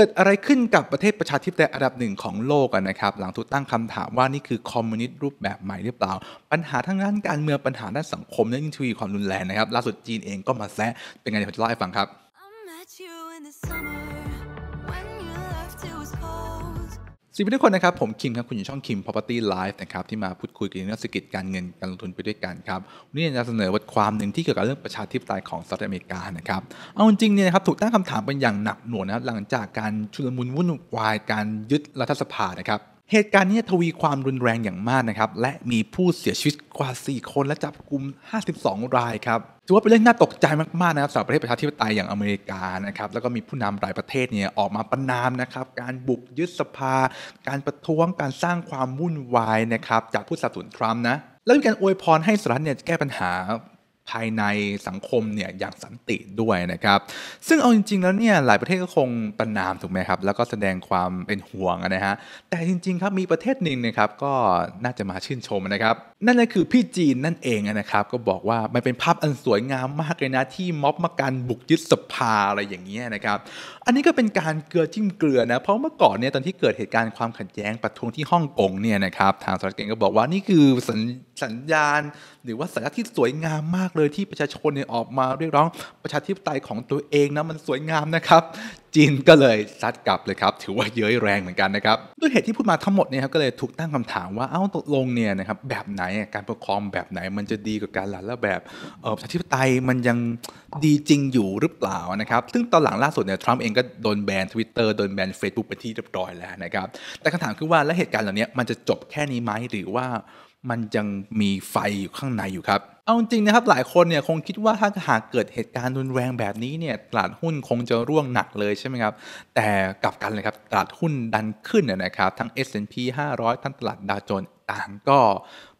เกิดอะไรขึ้นกับประเทศประชาธิปไตยอันดับหนึ่งของโลกนะครับ หลังถูกตั้งคำถามว่านี่คือคอมมิวนิสต์รูปแบบใหม่หรือเปล่าปัญหาทั้งด้านการเมืองปัญหาด้านสังคมและยิ่งทวีความรุนแรงนะครับล่าสุดจีนเองก็มาแซะเป็นไงเดี๋ยวจะเล่าให้ฟังครับสวัสดีทุกคนนะครับ ผมคิมครับ คุณอยู่ช่องคิม Property Life นะครับ ที่มาพูดคุยกันเรื่องเศรษฐกิจการเงินการลงทุนไปด้วยกันครับ วันนี้จะเสนอบทความหนึ่งที่เกี่ยวกับเรื่องประชาธิปไตยของสหรัฐอเมริกานะครับเอาจริงเนี่ยนะครับถูกตั้งคำถามเป็นอย่างหนักหน่วงนะครับหลังจากการชุลมุนวุ่นวายการยึดรัฐสภานะครับ เหตุการณ์นี้ทวีความรุนแรงอย่างมากนะครับและมีผู้เสียชีวิตกว่า 4 คน และจับกลุ่ม52 รายครับถือว่าเป็นเรื่องน่าตกใจมากๆนะครับสำหรับประเทศประชาธิปไตยอย่างอเมริกานะครับ แล้วก็มีผู้นำหลายประเทศเนี่ยออกมาประนามนะครับ การบุกยึดสภา การประท้วง การสร้างความวุ่นวายนะครับ จากผู้สนับสนุนทรัมป์นะ แล้วมีการอวยพรให้สหรัฐเนี่ยแก้ปัญหาภายในสังคมเนี่ยอย่างสันติด้วยนะครับ ซึ่งเอาจริงๆ แล้วเนี่ยหลายประเทศก็คงประนามถูกไหมครับ แล้วก็แสดงความเป็นห่วงนะฮะ แต่จริง ๆ ครับมีประเทศหนึ่งนะครับก็น่าจะมาชื่นชมนะครับนั่นก็คือ พี่จีนนั่นเองนะครับ ก็บอกว่ามันเป็นภาพอันสวยงามมากเลยนะที่ม็อบมาการบุกยึดสภาอะไรอย่างเงี้ยนะครับ อันนี้ก็เป็นการเกลือจิ้มเกลือนะเพราะเมื่อก่อนเนี่ยตอนที่เกิดเหตุการณ์ความขัดแย้งปะทุวงที่ฮ่องกงเนี่ยนะครับทางสารเก่งก็บอกว่านี่คือสัญสญญาณหรือว่าสัญลักษณ์ที่สวยงามมากเลยที่ประชาชนเนี่ยออกมาเรียกร้องประชาธิปไตยของตัวเองนะมันสวยงามนะครับจีนก็เลยซัดกลับเลยครับ ถือว่าเย้ยแรงเหมือนกันนะครับ ด้วยเหตุที่พูดมาทั้งหมดเนี่ยครับก็เลยถูกตั้งคำถามว่า เอ้าตกลงเนี่ยนะครับแบบไหนการปกครองแบบไหนมันจะดีกว่าการหลันแล้วแบบประชาธิปไตยมันยังดีจริงอยู่หรือเปล่านะครับ ซึ่งตอนหลังล่าสุดเนี่ยทรัมป์เองก็โดนแบนทวิตเตอร์โดนแบนเฟซบุ๊กไปที่เรียบร้อยแล้วนะครับ แต่คำถามคือว่าแล้วเหตุการณ์เหล่านี้มันจะจบแค่นี้ไหมหรือว่ามันยังมีไฟอยู่ข้างในอยู่ครับ เอาจริงนะครับหลายคนเนี่ยคงคิดว่าถ้าหากเกิดเหตุการณ์รุนแรงแบบนี้เนี่ยตลาดหุ้นคงจะร่วงหนักเลยใช่ไหมครับ แต่กลับกันเลยครับ ตลาดหุ้นดันขึ้นนะครับ ทั้ง S&P 500 ทั้งตลาดดาวโจนส์ต่างก็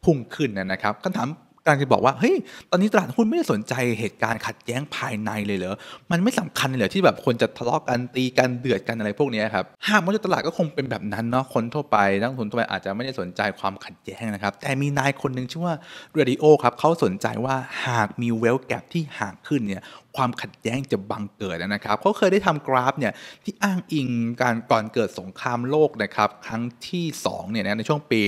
พุ่งขึ้นนะครับคำถามการจะบอกว่าเฮ้ยตอนนี้ตลาดหุ้นไม่ได้สนใจเหตุการณ์ขัดแย้งภายในเลยเหรอมันไม่สำคัญเลยที่แบบคนจะทะเลาะกันตีกันเดือดกันอะไรพวกนี้ครับหากมันจะตลาดก็คงเป็นแบบนั้นเนาะคนทั่วไปนักลงทุนทั่วไปอาจจะไม่ได้สนใจความขัดแย้งนะครับแต่มีนายคนหนึ่งชื่อว่าเรดิโอครับเขาสนใจว่าหากมีเวลแกบที่ห่างขึ้นเนี่ยความขัดแย้งจะบังเกิดนะครับ เขาเคยได้ทำกราฟเนี่ยที่อ้างอิงการก่อนเกิดสงครามโลกนะครับ ครั้งที่2เนี่ยนะในช่วงปี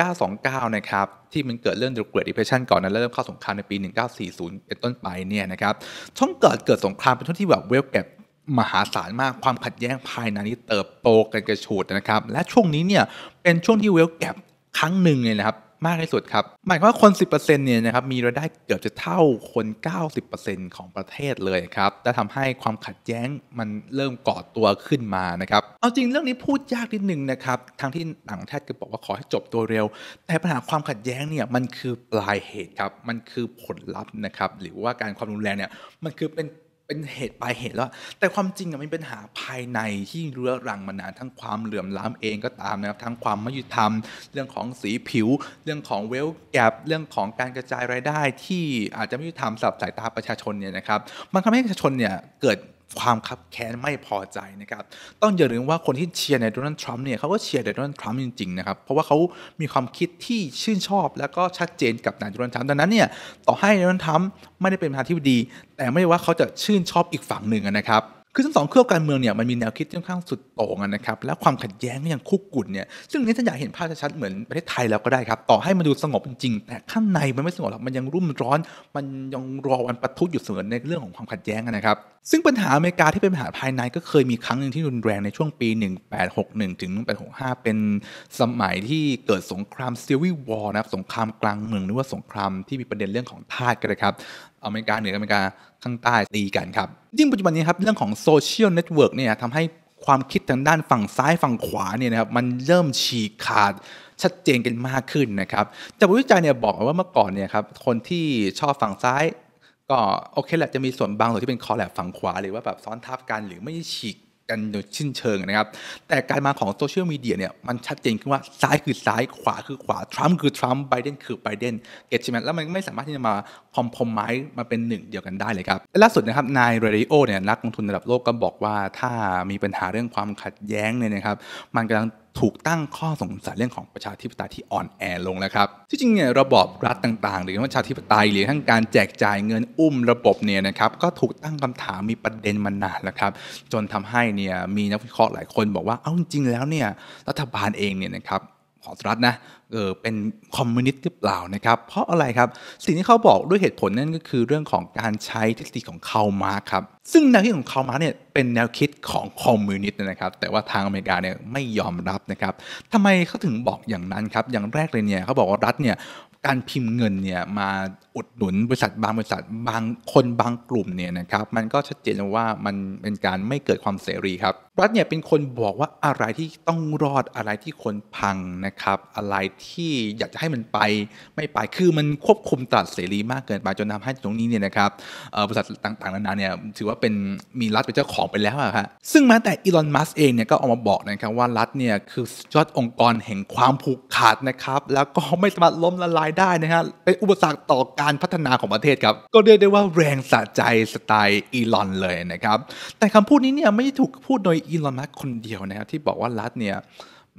1929 นะครับที่มันเกิดเรื่อง The Great Depression ก่อนนะเริ่มเข้าสงครามในปี 1940 เป็นต้นไปเนี่ยนะครับ ช่วงเกิดเกิดสงครามเป็นช่วงที่แบบเวลแก็บมหาศาลมากความขัดแย้งภายในนี้เติบโตกันกระฉูดนะครับและช่วงนี้เนี่ยเป็นช่วงที่เวลแก็บครั้งหนึ่งเลยนะครับมากที่สุดครับหมายความว่าคน 10%เนี่ยนะครับมีรายได้เกือบจะเท่าคน 90%ของประเทศเลยครับและทำให้ความขัดแย้งมันเริ่มก่อตัวขึ้นมานะครับเอาจริงเรื่องนี้พูดยากนิดนึงนะครับทั้งที่ต่างประเทศก็บอกว่าขอให้จบตัวเร็ว แต่ปัญหาความขัดแย้งเนี่ยมันคือปลายเหตุครับมันคือผลลัพธ์นะครับหรือว่าการความรุนแรงเนี่ยมันคือเป็นเป็นเหตุปลายเหตุแล้ว แต่ความจริงมันเป็นปัญหาภายในที่เรื้อรังมานานทั้งความเหลื่อมล้ำเองก็ตามนะครับทั้งความไม่ยุติธรรม เรื่องของสีผิว เรื่องของเวลแกรเรื่องของการกระจายรายได้ ที่อาจจะไม่ยุติธรรมสำหรับสายตาประชาชนเนี่ยนะครับมันทำให้ประชาชนเนี่ยเกิดความคับแค้นไม่พอใจนะครับ ต้องอย่าลืมว่าคนที่เชียร์ในโดนัลด์ทรัมป์เนี่ยเขาก็เชียร์ในโดนัลด์ทรัมป์จริงๆนะครับ เพราะว่าเขามีความคิดที่ชื่นชอบ แล้วก็ชัดเจนกับนายโดนัลด์ทรัมป์ ดังนั้นเนี่ยต่อให้โดนัลด์ทรัมป์ไม่ได้เป็นประธานาธิบดี แต่ไม่ว่าเขาจะชื่นชอบอีกฝั่งหนึ่งนะครับคือทั้งสองเครือการเมืองเนี่ยมัน มีแนวคิดที่ค่อนข้างสุดโต่งนะครับและความขัดแย้งก็ยังคุกกุ่นเนี่ยซึ่งนี้ท่านอยากเห็นภาพชัดๆเหมือน ประเทศไทยแล้ว ก็ได้ครับต่อให้มันดูสงบจริงแต่ข้างในมันไม่สงบหรอกมันยังรุ่มร้อนมันยัง รอ วันปะทุอยู่ เสมอในเรื่องของความขัดแย้งนะครับ ซึ่งปัญหา อเมริกา ที่เป็นปัญหาภายในก็เคยมีครั้งหนึ่งที่รุนแรงในช่วงปี 1861ถึง1865เป็นสมัยที่เกิดสงครามซีวิวอร์นะครับสงครามกลางเมืองหรือว่าสงครามที่มีประเด็นเรื่องของทาสกันนะครับอเมริกาเหนืออเมริกา ข้างใต้ตีกันครับยิ่งปัจจุบันนี้ครับเรื่องของโซเชียลเน็ตเวิร์กเนี่ยทำให้ความคิดทางด้านฝั่งซ้ายฝั่งขวาเนี่ยนะครับมันเริ่มฉีกขาด ชัดเจนกันมากขึ้นนะครับแต่วิจัยเนี่ยบอกว่าเมื่อก่อนเนี่ยครับคนที่ชอบฝั่งซ้าย ก็โอเคแหละจะมีส่วนบางส่วนที่เป็นคอแลบฝั่งขวา หรือว่าแบบซ้อนทับกันหรือไม่ฉีกกันโดยชื่นเชิงนะครับแต่การมาของโซเชียลมีเดียเนี่ยมันชัดเจนขึ้นว่าซ้ายคือซ้ายขวาคือขวาทรัมป์คือทรัมป์ไบเดนคือไบเดนเก็ตใช่ไหมแล้วมันไม่สามารถที่จะมาคอมพอมไม์มาเป็นหนึ่งเดียวกันได้เลยครับแล่าสุดนะครับนายเรดิโอเนี่ยนักลงทุนระดับโลกก็บอกว่าถ้ามีปัญหาเรื่องความขัดแย้งเนี่ยนะครับมันกำลังถูกตั้งข้อสงสัยเรื่องของประชาธิปไตยที่อ่อนแอลงแล้วครับที่จริงเนี่ยระบอบรัฐต่างๆ หรือว่าประชาธิปไตยหรือทั้งการแจกจ่ายเงินอุ้มระบบเนี่ยนะครับก็ถูกตั้งคำถามมีประเด็นมานานแล้วครับ จนทำให้เนี่ยมีนักวิเคราะห์หลายคนบอกว่าเอ้าจริงๆแล้วเนี่ยรัฐบาลเองเนี่ยนะครับของสหรัฐนะ เออเป็นคอมมิวนิสต์หรือเปล่านะครับ เพราะอะไรครับ สิ่งที่เขาบอกด้วยเหตุผลนั่นก็คือเรื่องของการใช้ทฤษฎีของคาร์มาร์ครับ ซึ่งแนวคิดของคาร์มาร์เนี่ยเป็นแนวคิดของคอมมิวนิสต์นะครับ แต่ว่าทางอเมริกาเนี่ยไม่ยอมรับนะครับ ทำไมเขาถึงบอกอย่างนั้นครับ อย่างแรกเลยเนี่ยเขาบอกว่ารัฐเนี่ยการพิมพ์เงินเนี่ยมาอุดหนุนบริษัทบางบริษัทบางคนบางกลุ่มเนี่ยนะครับ มันก็ชัดเจนว่ามันเป็นการไม่เกิดความเสรีครับรัฐเนี่ยเป็นคนบอกว่าอะไรที่ต้องรอดอะไรที่คนพังนะครับ อะไรที่อยากจะให้มันไปไม่ไป คือมันควบคุมตลาดเสรีมากเกินไปจนทาให้ตรงนี้เนี่ยนะครับบริษัทต่างๆนานาเนี่ยถือว่าเป็นมีรัฐเป็นเจ้าของไปแล้วอะครับซึ่งแม้แต่อีลอนมัสเองเนี่ยก็ออกมาบอกนะครับว่ารัฐเนี่ยคือยอดองค์กรแห่งความผูกขาดนะครับแล้วก็ไม่สามารถล้มละลายได้นะฮะเป็นอุปสรรคต่อการพัฒนาของประเทศครับก็เรียกได้ว่าแรงสะใจสไตล์อีลอนเลยนะครับแต่คำพูดนี้เนี่ยไม่ได้ถูกพูดโดยอีลอนมัสคนเดียวนะครับที่บอกว่ารัฐเนี่ย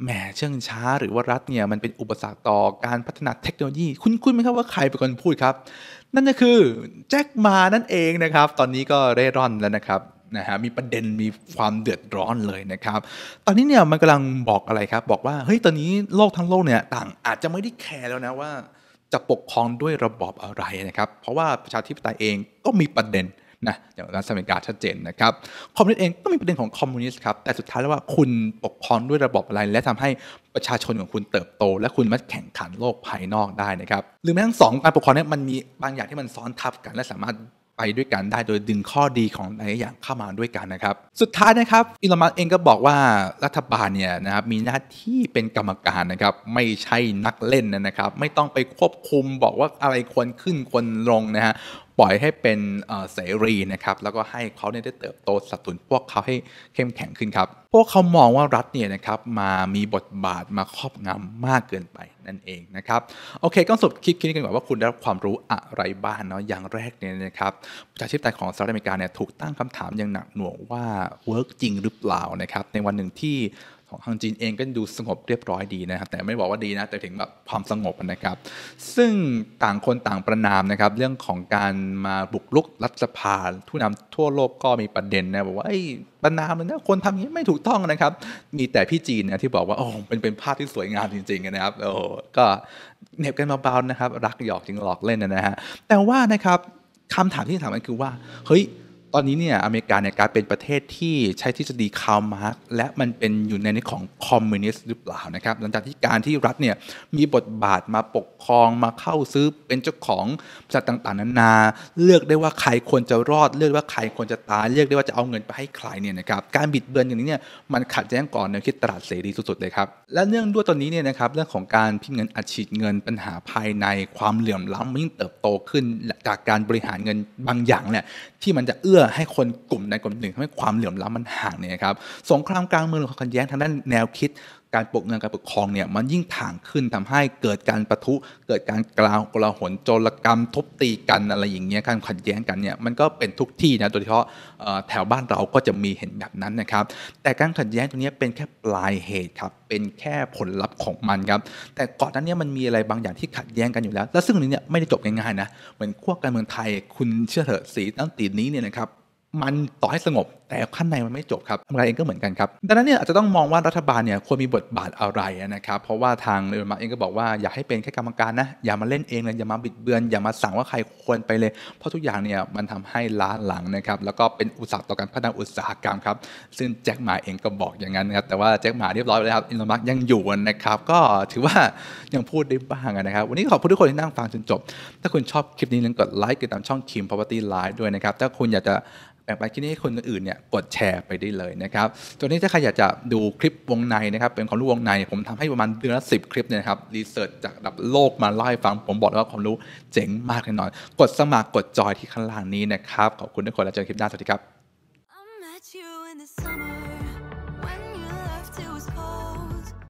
แหมเชื่องช้าหรือว่ารัฐเนี่ยมันเป็นอุปสรรคต่อการพัฒนาเทคโนโลยี คุณคุไหมครับว่าใครเป็นคนพูดครับ นั่นก็คือแจ็คมานั่นเองนะครับตอนนี้ก็เร่ร่อนแล้วนะครับนะฮะมีประเด็นมีความเดือดร้อนเลยนะครับตอนนี้เนี่ยมันกำลังบอกอะไรครับบอกว่าเฮ้ยตอนนี้โลกทั้งโลกเนี่ยต่างอาจจะไม่ได้แคร์แล้วนะว่า จะปกครองด้วยระบอบอะไรนะครับเพราะว่าประชาธิปไตยเองก็มีประเด็นนะอย่างรัสเมียกาชัดเจนนะครับ คอมมิวนิสต์เองก็มีประเด็นของคอมมิวนิสต์ครับ แต่สุดท้ายแล้วว่าคุณปกครองด้วยระบบอะไร และทำให้ประชาชนของคุณเติบโต และคุณมาแข่งขันโลกภายนอกได้นะครับ หรือแม้ทั้งสองการปกครองเนี่ยมันมีบางอย่างที่มันซ้อนทับกัน และสามารถไปด้วยกันได้โดยดึงข้อดีของหลายอย่างเข้ามาด้วยกันนะครับสุดท้ายนะครับอิลมาสเองก็บอกว่ารัฐบาลเนี่ยนะครับมีหน้าที่เป็นกรรมการนะครับไม่ใช่นักเล่นนะครับไม่ต้องไปควบคุมบอกว่าอะไรควรขึ้นควรลงนะฮะปล่อยให้เป็นเสรีนะครับแล้วก็ให้เขาเนี่ยได้เติบโตสัดส่วนพวกเขาให้เข้มแข็งขึ้นครับพวกเขามองว่ารัฐเนี่ยนะครับมามีบทบาทมาครอบงำมากเกินไปนั่นเองนะครับโอเคก็สุดคลิปคิดกันก่อนว่าคุณได้รับความรู้อะไรบ้างเนาะอย่างแรกเนี่ยนะครับประชาธิปไตยของสหรัฐอเมริกาเนี่ยถูกตั้งคำถามอย่างหนักหน่วงว่าเวิร์กจริงหรือเปล่านะครับในวันหนึ่งที่ของทางจีนเองก็ดูสงบเรียบร้อยดีนะครับ แต่ไม่บอกว่าดีนะ แต่ถึงแบบความสงบนะครับ ซึ่งต่างคนต่างประนามนะครับ เรื่องของการมาบุกลุกรัฐสภาผู้นำทั่วโลกก็มีประเด็นนะบอกว่าไอ้ประนามเลยนะคนทำอย่างนี้ไม่ถูกต้องนะครับ มีแต่พี่จีนนะที่บอกว่าโอ้เป็นเป็นภาพที่สวยงามจริงๆนะครับโอ้ก็เน็บกันเบาๆนะครับ รักหยอกจริงหลอกเล่นนะฮะแต่ว่านะครับคำถามที่ถามกันคือว่าเฮ้ยตอนนี้เนี่ยอเมริกาเนี่ยกลายเป็นประเทศที่ใช้ทฤษฎีคาร์มาร์กและมันเป็นอยู่ในนี้ของคอมมิวนิสต์หรือเปล่านะครับหลังจากที่การที่รัฐเนี่ยมีบทบาทมาปกครองมาเข้าซื้อเป็นเจ้าของบริษัทต่างๆ นานา เลือกได้ว่าใครควรจะรอด เลือกว่าใครควรจะตายเลือกได้ ว่าจะเอาเงินไปให้ใครเนี่ยนะครับการบิดเบือนอย่างนี้เนี่ยมันขัดแย้งก่อนแนวคิดตลาดเสรีสุดๆเลยครับและเนื่องด้วยตอนนี้เนี่ยนะครับเรื่องของการพิมพ์เงินอัดฉีดเงินปัญหาภายในความเหลื่อมล้ำยิ่งเติบโตขึ้นจากการบริหารเงินบางอย่างเนี่ยที่มันจะเอื้ออให้คนกลุ่มใดกลุ่มหนึ่งทำให้ความเหลื่อมล้ำมันห่างเนี่ยครับ สงครามกลางเมืองหรือความขัดแย้งทางด้านแนวคิดการปกเมืองการปกครองเนี่ยมันยิ่งถ่างขึ้นทำให้เกิดการประทุ เกิดการกล่าวกลาหนโจรกรรมทุบตีกันอะไรอย่างเงี้ยการขัดแย้งกันเนี่ยมันก็เป็นทุกที่นะโดยเฉพาะแถวบ้านเราก็จะมีเห็นแบบนั้นนะครับแต่การขัดแย้งตรงนี้เป็นแค่ปลายเหตุครับเป็นแค่ผลลัพธ์ของมันครับแต่ก่อนนั้นเนี่ยมันมีอะไรบางอย่างที่ขัดแย้งกันอยู่แล้ว และซึ่งนี้เนี่ยไม่ได้จบง่ายๆนะเหมือนขั้วการเมืองไทยคุณเชื่อเถอะสีตั้งตีนี้เนี่ยนะครับมันต่อให้สงบแต่ขั้นในมันไม่จบครับทำงานเองก็เหมือนกันครับดังนั้นเนี่ยอาจจะต้องมองว่ารัฐบาลเนี่ยควรมีบทบาทอะไรนะครับเพราะว่าทางเรมาเองก็บอกว่าอยากให้เป็นแค่กรรมการนะ อย่ามาเล่นเองเลยอย่ามาบิดเบือนอย่ามาสั่งว่าใครควรไปเลย เพราะทุกอย่างเนี่ยมันทำให้ล้าหลังนะครับ แล้วก็เป็นอุตสาหต่อการพัฒนาอุตสาหกรรมครับ ซึ่งแจ็คหมาเองก็บอกอย่างนั้นนะครับแต่ว่าแจ็คหมาเรียบร้อยแล้วครับอินลอมักยังอยู่นะครับก็ถือว่ายังพูดได้บ้างนะครับวันนี้ขอบคุณทุกคนที่นั่งฟังจนจบ ถ้าคุณชอบคลิปนี้อย่าลืมกดไลค์กดติดตามช่องคิม Property Live ด้วยนะครับถ้าคุณอยากจะแบ่งปันคลิปนี้ให้คนอื่นเนี่ยกดแชร์ไปได้เลยนะครับ ตัวนี้ถ้าใครอยากจะดูคลิปวงในนะครับ เป็นความรู้วงในผมทำให้ประมาณเดือนละสิคลิปเนี่ยครับ รีเสิร์ชจากระดับโลกมาเล่าให้ฟังผมบอกว่าความรู้เจ๋งมากแน่นอนกดสมัครกดจอยที่ข้างล่างนี้นะครับขอบคุณทุกคนแล้วเจอคลิปหน้าสวัสดีครับ